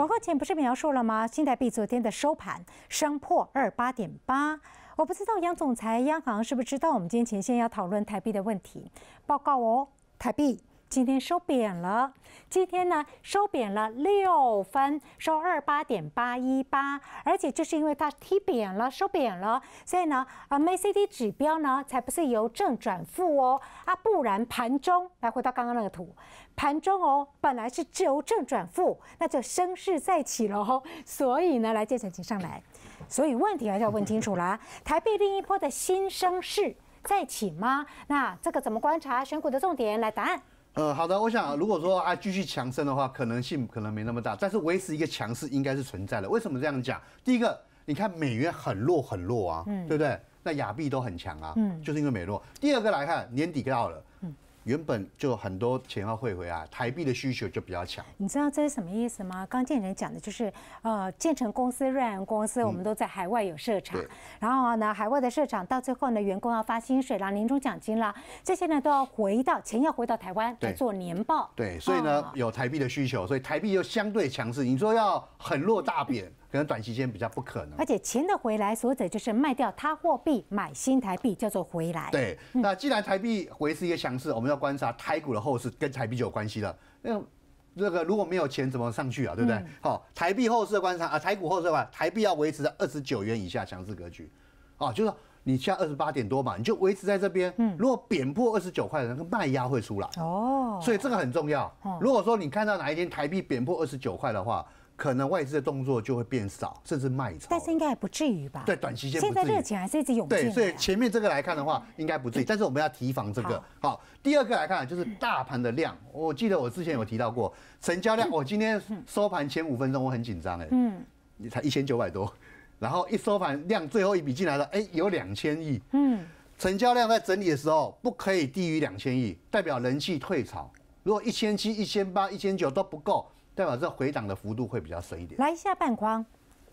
广告前不是描述了吗？新台币昨天的收盘升破二八点八，我不知道杨总裁、央行是不是知道我们今天前线要讨论台币的问题？报告哦，台币。今天收扁了，今天呢收扁了六分，收二八点八一八，而且就是因为它踢扁了，收扁了，所以呢，MACD 指标呢才不是由正转负哦，啊，不然盘中来回到刚刚那个图，盘中哦本来是由正转负，那就升势再起哦，所以呢，来建着请上来，所以问题还是要问清楚啦，台币另一波的新生势再起吗？那这个怎么观察选股的重点？来答案。呃，好的，我想如果说啊继续强升的话，可能性可能没那么大，但是维持一个强势应该是存在的。为什么这样讲？第一个，你看美元很弱很弱啊，对不对？那亚币都很强啊，就是因为美弱。第二个来看，年底到了。原本就很多钱要汇回啊，台币的需求就比较强。你知道这是什么意思吗？刚建成讲的就是，呃，建成公司、瑞安公司，我们都在海外有设厂。然后呢，海外的设厂到最后呢，员工要发薪水啦、年终奖金啦，这些呢都要回到钱要回到台湾来做年报。对，所以呢有台币的需求，所以台币就相对强势。你说要很弱大贬。可能短期间比较不可能，而且钱的回来，所者就是卖掉他货币，买新台币，叫做回来。对，那既然台币回是一个强势，我们要观察台股的后市跟台币就有关系了。那那个如果没有钱怎么上去啊？对不对？好，台币后市的观察啊，台股后市吧，台币要维持在二十九元以下强势格局。哦，就是说你现在二十八点多嘛，你就维持在这边。嗯。如果贬破二十九块，那个卖压会出来。哦。所以这个很重要。哦。如果说你看到哪一天台币贬破二十九块的话，可能外资的动作就会变少，甚至卖出。但是应该还不至于吧？对，短期现在热情还是一直涌进。对，所以前面这个来看的话，应该不至于。但是我们要提防这个。好，第二个来看就是大盘的量。我记得我之前有提到过，成交量。我今天收盘前五分钟我很紧张哎，嗯，才一千九百多，然后一收盘量最后一笔进来了，哎，有两千亿。嗯，成交量在整理的时候不可以低于两千亿，代表人气退潮。如果一千七、一千八、一千九都不够。代表这回涨的幅度会比较深一点。来下半框，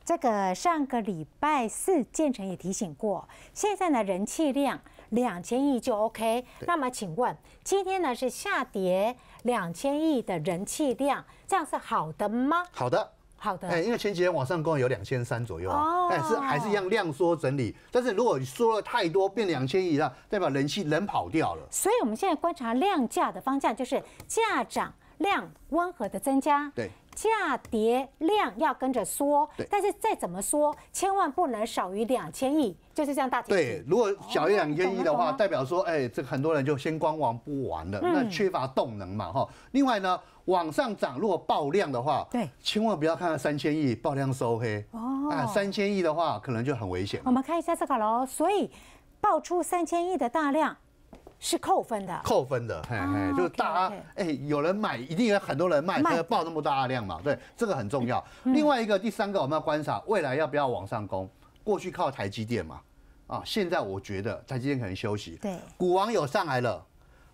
这个上个礼拜四建成也提醒过，现在呢人气量两千亿就 OK。那么请问今天呢是下跌两千亿的人气量，这样是好的吗？好的，好的。哎，因为前几天往上共有两千三左右但是还是一样量缩整理。但是如果你缩了太多，变两千亿了，代表人气人跑掉了。所以我们现在观察量价的方向就是价涨。量温和的增加，对价跌量要跟着缩，对，但是再怎么缩，千万不能少于两千亿，就是这样大。对，如果小于两千亿的话，代表说，哎，这很多人就先观望不玩了，那缺乏动能嘛，哈。另外呢，往上涨如果爆量的话，对，千万不要看到三千亿爆量收黑哦，啊，三千亿的话可能就很危险。我们看一下这个喽，所以爆出三千亿的大量。是扣分的，扣分的，嘿嘿，就是大家哎，有人买，一定有很多人卖，报那么大量嘛，对，这个很重要。另外一个、第三个我们要观察未来要不要往上攻，过去靠台积电嘛，啊，现在我觉得台积电可能休息，对，股王有上来了，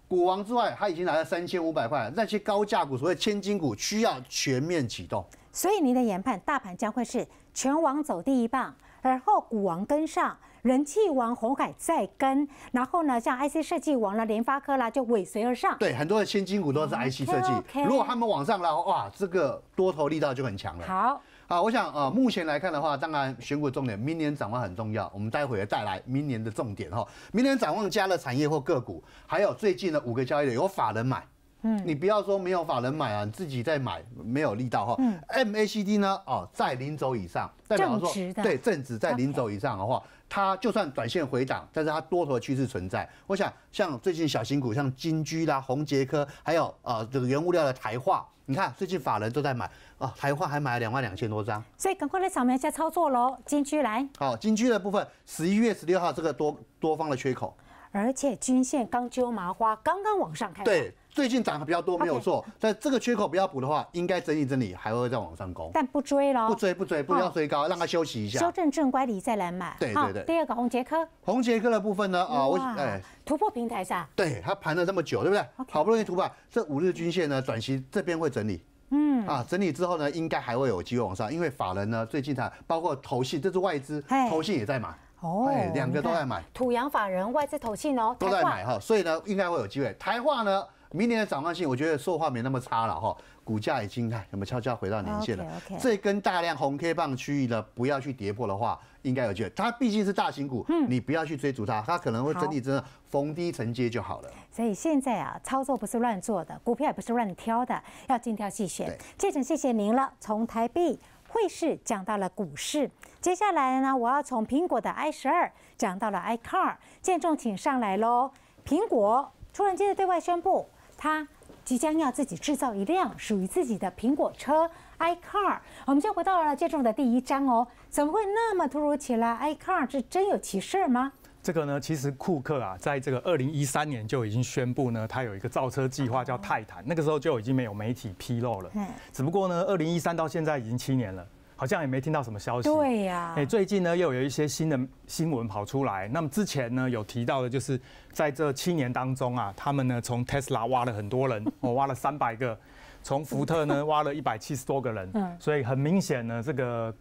股王之外，他已经来到三千五百块，那些高价股，所谓千金股，需要全面启动。所以您的研判，大盘将会是全网走第一棒。然后股王跟上，人气王红海再跟，然后呢，像 IC 设计王啦、联发科啦，就尾随而上。对，很多的先金股都是 IC 设计，如果他们往上拉，哇，这个多头力道就很强了。好，好，我想啊，目前来看的话，当然选股重点，明年展望很重要，我们待会儿带来明年的重点哈，明年展望加了产业或个股，还有最近的五个交易日有法人买。嗯，你不要说没有法人买啊，你自己再买没有力道哈。嗯。MACD 呢？哦，在零轴以上，代表说对正值在零轴以上的话，它就算短线回档，但是它多头趋势存在。我想像最近小型股，像金居啦、宏杰科，还有啊这个原物料的台化，你看最近法人都在买啊，台化还买了两万两千多张。所以赶快来扫描一下操作喽，金居来。好，金居的部分，十一月十六号这个多多方的缺口，而且均线刚揪麻花，刚刚往上开。对。最近涨的比较多，没有错。但这个缺口不要补的话，应该整理整理，还会再往上攻。但不追了，不追不追，不要追高，让它休息一下。修正正乖离再来买。对对对。第二个红杰科，红杰科的部分呢，啊，我哎突破平台上。对，它盘了这么久，对不对？好不容易突破，这五日均线呢，转型这边会整理。嗯。啊，整理之后呢，应该还会有机会往上，因为法人呢最近它包括投信，这是外资，投信也在买。哦。两个都在买。土洋法人、外资、投信哦都在买哈，所以呢，应该会有机会。台化呢？明年的展望性，我觉得说话没那么差了哈，股价已经有没有悄悄回到年线了？这根大量红 K 棒区域呢，不要去跌破的话，应该有救。它毕竟是大型股，你不要去追逐它，它可能会整体真的逢低承接就好了。所以现在啊，操作不是乱做的，股票也不是乱挑的，要精挑细选。建仲谢谢您了，从台币汇市讲到了股市，接下来呢，我要从苹果的 i 十二讲到了 iCar，建仲请上来喽。苹果突然间对外宣布。他即将要自己制造一辆属于自己的苹果车 iCar，我们就回到了这章的第一章哦。怎么会那么突如其来？iCar 是真有其事吗？这个呢，其实库克啊，在这个二零一三年就已经宣布呢，他有一个造车计划叫泰坦，那个时候就已经没有媒体披露了。嗯，只不过呢，二零一三到现在已经七年了。好像也没听到什么消息。对呀，哎，最近呢又有一些新的新闻跑出来。那么之前呢有提到的，就是在这七年当中啊，他们呢从 Tesla 挖了很多人，我 挖了三百个，从福特呢挖了一百七十多个人。嗯，所以很明显呢，这个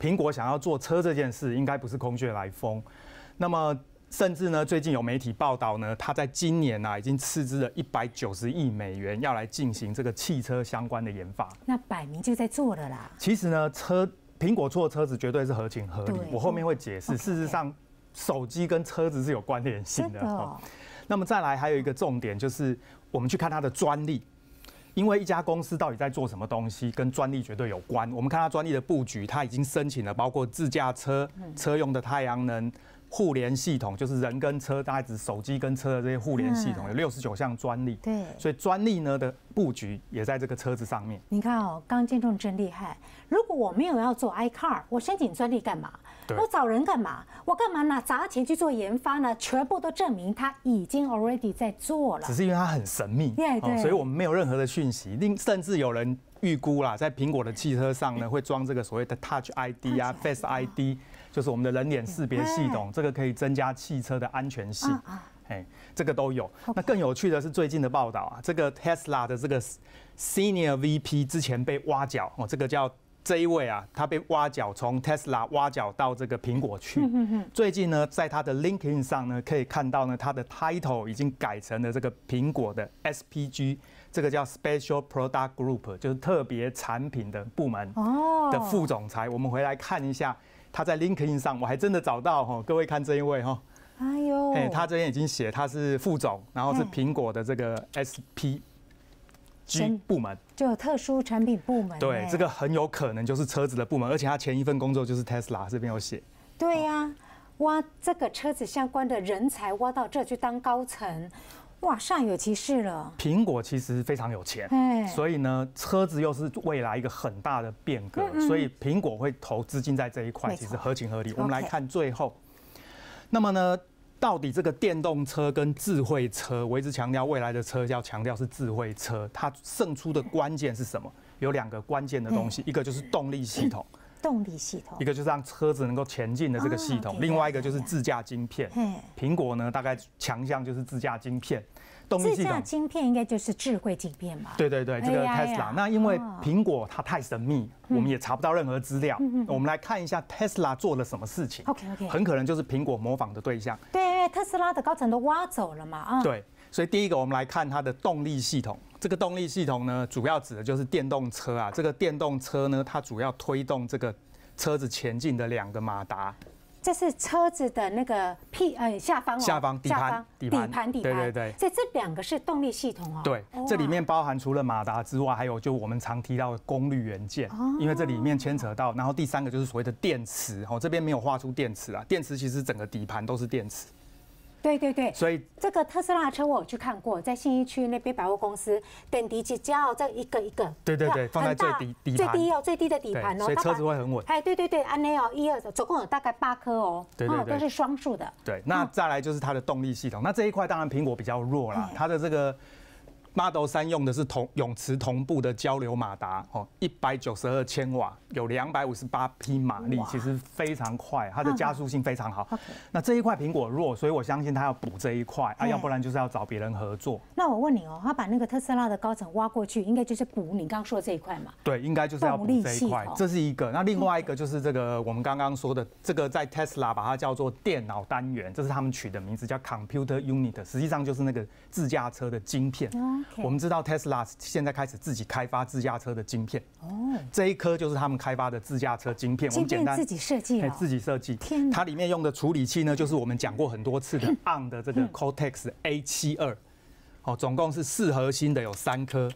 苹果想要做车这件事应该不是空穴来风。那么。甚至呢，最近有媒体报道呢，他在今年呢已经斥资了一百九十亿美元，要来进行这个汽车相关的研发。那摆明就在做了啦。其实呢，车苹果做车子绝对是合情合理，我后面会解释。事实上，手机跟车子是有关联性的那么再来还有一个重点就是，我们去看它的专利。因为一家公司到底在做什么东西，跟专利绝对有关。我们看它专利的布局，它已经申请了包括自驾车、车用的太阳能互联系统，就是人跟车、概至手机跟车的这些互联系统，有六十九项专利。对，所以专利呢的布局也在这个车子上面。你看哦，刚建中真厉害。如果我没有要做 iCar，我申请专利干嘛？我找人干嘛？我干嘛拿砸钱去做研发呢？全部都证明他已经 already 在做了。只是因为它很神秘，对，所以我们没有任何的讯息。另，甚至有人预估啦，在苹果的汽车上呢，会装这个所谓的 Touch ID 啊，Face ID，就是我们的人脸识别系统，这个可以增加汽车的安全性。哎，这个都有。那更有趣的是最近的报道啊，这个 Tesla 的这个 Senior VP 之前被挖角哦，这个叫。这一位啊，他被挖角，从 Tesla 挖角到这个苹果去。最近呢，在他的 LinkedIn 上呢，可以看到呢，他的 title 已经改成了这个苹果的 SPG，这个叫 Special Product Group，就是特别产品的部门的副总裁。我们回来看一下，他在 LinkedIn 上，我还真的找到哈，各位看这一位哈，哎呦，哎，他这边已经写他是副总，然后是苹果的这个 SP。军部门就特殊产品部门，对这个很有可能就是车子的部门，而且他前一份工作就是 Tesla 这边有写，对呀，挖这个车子相关的人才挖到这去当高层，哇，煞有其事了。苹果其实非常有钱，哎，所以呢，车子又是未来一个很大的变革，所以苹果会投资金在这一块，其实合情合理。我们来看最后，那么呢？到底这个电动车跟智慧车，我一直强调未来的车要强调是智慧车，它胜出的关键是什么？有两个关键的东西，一个就是动力系统，动力系统，一个就是让车子能够前进的这个系统。另外一个就是自驾晶片。嗯，苹果呢大概强项就是自驾晶片，动力系统。自驾晶片应该就是智慧晶片吧？对对对，这个 t e Tesla，那因为苹果它太神秘，我们也查不到任何资料。嗯我们来看一下 Tesla 做了什么事情。OK OK。很可能就是苹果模仿的对象。对。特斯拉的高层都挖走了嘛？啊，对，所以第一个我们来看它的动力系统。这个动力系统呢，主要指的就是电动车啊。这个电动车呢，它主要推动这个车子前进的两个马达。这是车子的那个屁呃下方，下方底盘底盘底盘。对对对，这这两个是动力系统哦。对，这里面包含除了马达之外，还有就我们常提到的功率元件，因为这里面牵扯到。然后第三个就是所谓的电池哦，这边没有画出电池啊。电池其实整个底盘都是电池。对对对，所以这个特斯拉车我有去看过，在信义区那边百货公司，等亚迪、嘉奥这一个一个，对对对，放在最底底盘，最低哦，最低的底盘哦，所以车子会很稳。哎，对对对，安内哦，一二，总共有大概八颗哦，对对对，都是双数的。对，那再来就是它的动力系统，那这一块当然苹果比较弱啦，它的这个。Model 3用的是同泳池同步的交流马达，哦，一百九十二千瓦，有两百五十八匹马力，其实非常快，它的加速性非常好。那这一块苹果弱，所以我相信它要补这一块啊，要不然就是要找别人合作。那我问你哦，它把那个特斯拉的高层挖过去，应该就是补你刚刚说的这一块嘛？对，应该就是要补这一块，这是一个。那另外一个就是这个我们刚刚说的，这个在 Tesla 把它叫做电脑单元，这是他们取的名字叫 Computer Unit，实际上就是那个自驾车的晶片。我们知道 Tesla 现在开始自己开发自驾车的晶片，哦，这一颗就是他们开发的自驾车晶片，晶片自己设计了，自己设计，它里面用的处理器呢，就是我们讲过很多次的 ARM 的这个 Cortex A 七二，哦，总共是四核心的，有三颗。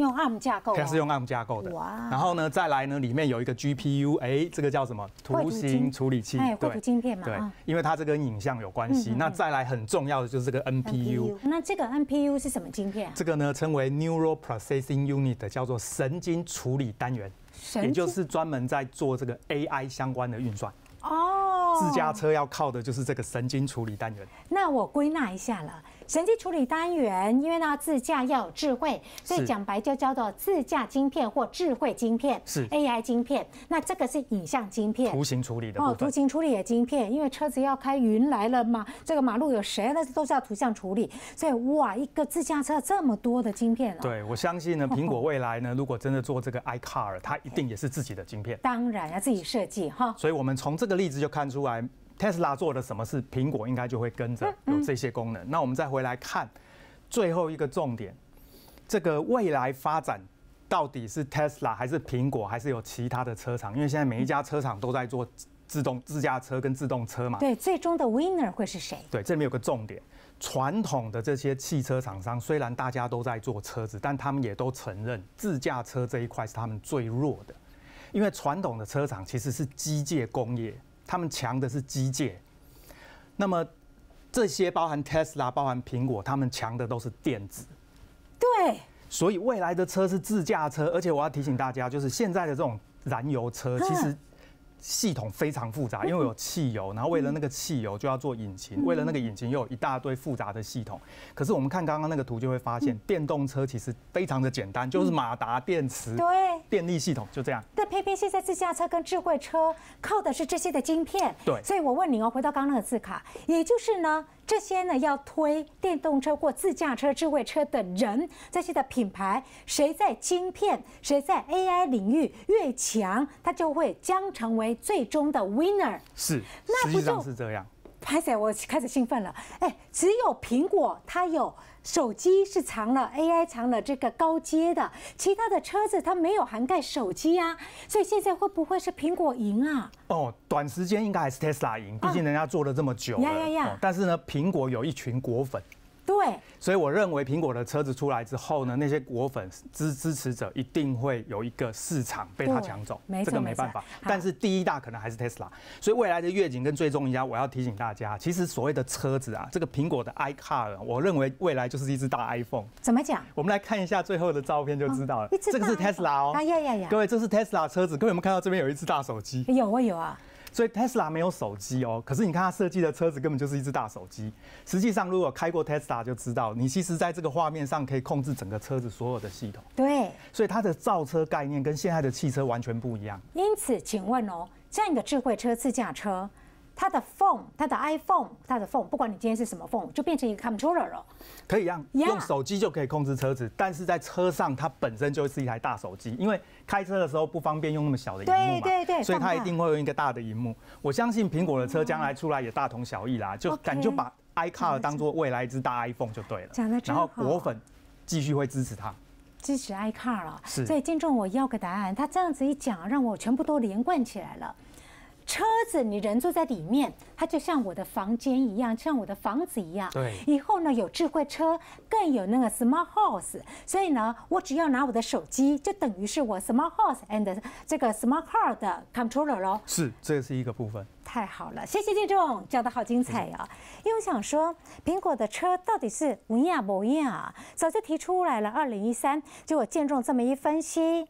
用 ARM 架构，它是用 ARM 架构的。哇！然后呢，再来呢，里面有一个 GPU，哎，这个叫什么？图形处理器，对，绘图晶片嘛。对，因为它这跟影像有关系。那再来很重要的就是这个 NPU。那这个 NPU 是什么晶片？这个呢称为 Neural Processing Unit，叫做神经处理单元，也就是专门在做这个 AI 相关的运算。哦。自驾车要靠的就是这个神经处理单元。那我归纳一下了，神经处理单元，因为呢自驾要有智慧，所以讲白就叫做自驾晶片或智慧晶片，是 AI 晶片。那这个是影像晶片，图形处理的部分。哦，图形处理的晶片，因为车子要开云来了嘛，这个马路有谁的都是要图像处理。所以哇，一个自驾车这么多的晶片。对，我相信呢，苹果未来呢，如果真的做这个 iCar，它一定也是自己的晶片。当然要自己设计哈。所以我们从这个例子就看出。出来，t e s l a 做的什么是苹果应该就会跟着有这些功能。那我们再回来看最后一个重点，这个未来发展到底是 Tesla 还是苹果，还是有其他的车厂？因为现在每一家车厂都在做自动自驾车跟自动车嘛。对，最终的 winner 会是谁？对，这里面有个重点，传统的这些汽车厂商虽然大家都在做车子，但他们也都承认自驾车这一块是他们最弱的，因为传统的车厂其实是机械工业。他们强的是机械，那么这些包含特斯拉、包含苹果，他们强的都是电子。对。所以未来的车是自驾车，而且我要提醒大家，就是现在的这种燃油车，其实。系统非常复杂，因为有汽油，然后为了那个汽油就要做引擎，为了那个引擎又有一大堆复杂的系统。可是我们看刚刚那个图就会发现，电动车其实非常的简单，就是马达、电池、对，电力系统就这样。但偏偏现在自驾车跟智慧车靠的是这些的晶片，对。所以我问你哦，回到刚那个字卡，也就是呢？这些呢，要推电动车或自驾车、智慧车的人，这些的品牌，谁在晶片、谁在 AI 领域越强，它就会将成为最终的 winner。是，那不就是这样？拍摄我开始兴奋了。哎，只有苹果它有手机是藏了 AI 藏了这个高阶的，其他的车子它没有涵盖手机啊。所以现在会不会是苹果赢啊？哦，短时间应该还是 Tesla 赢，毕竟人家做了这么久。呀呀呀！但是呢，苹果有一群果粉。对，所以我认为苹果的车子出来之后呢，那些果粉支支持者一定会有一个市场被他抢走，这个没办法。但是第一大可能还是 Tesla，所以未来的愿景跟最终一家，我要提醒大家，其实所谓的车子啊，这个苹果的 iCar，我认为未来就是一只大 iPhone。怎么讲？我们来看一下最后的照片就知道了。这只是这个是 l a 哦。啊呀呀呀！各位，这是 Tesla 车子。各位有没有看到这边有一只大手机？有啊有啊。所以 Tesla 没有手机哦，可是你看它设计的车子根本就是一只大手机。实际上，如果开过 Tesla 就知道，你其实在这个画面上可以控制整个车子所有的系统。对，所以它的造车概念跟现在的汽车完全不一样。因此，请问哦，这样的智慧车、自驾车。它的 phone，它的 iPhone，它的 phone，不管你今天是什么 phone，就变成一个 controller 了，可以让用手机就可以控制车子，但是在车上它本身就是一台大手机，因为开车的时候不方便用那么小的屏幕嘛，对对对，所以它一定会用一个大的屏幕。我相信苹果的车将来出来也大同小异啦，就咱就把 iCar 当做未来一只大 iPhone 就对了，然后果粉继续会支持它，支持 iCar 了。以听众，我要个答案，他这样子一讲，让我全部都连贯起来了。车子，你人坐在里面，它就像我的房间一样，像我的房子一样。对。以后呢，有智慧车，更有那个 smart house，所以呢，我只要拿我的手机，就等于是我 smart house and 这个 smart car 的 controller 咯。是，这是一个部分。太好了，谢谢建仲，讲得好精彩呀！因为我想说，苹果的车到底是文样不啊？早就提出来了。二零一三，结果建仲这么一分析。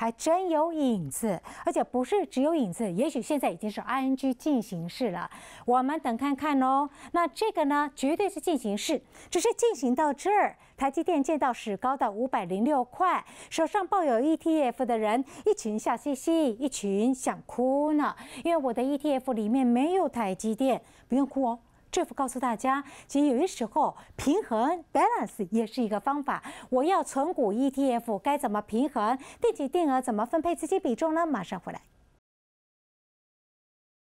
还真有影子，而且不是只有影子，也许现在已经是 I N G 进行式了。我们等看看哦。那这个呢，绝对是进行式，只是进行到这儿，台积电见到史高的五百零六块，手上抱有 E T F 的人，一群笑嘻嘻，一群想哭呢，因为我的 E T F 里面没有台积电，不用哭哦。这幅告诉大家，其实有些时候平衡 balance 也是一个方法。我要存股 ETF，该怎么平衡？定期定额怎么分配资金比重呢？马上回来。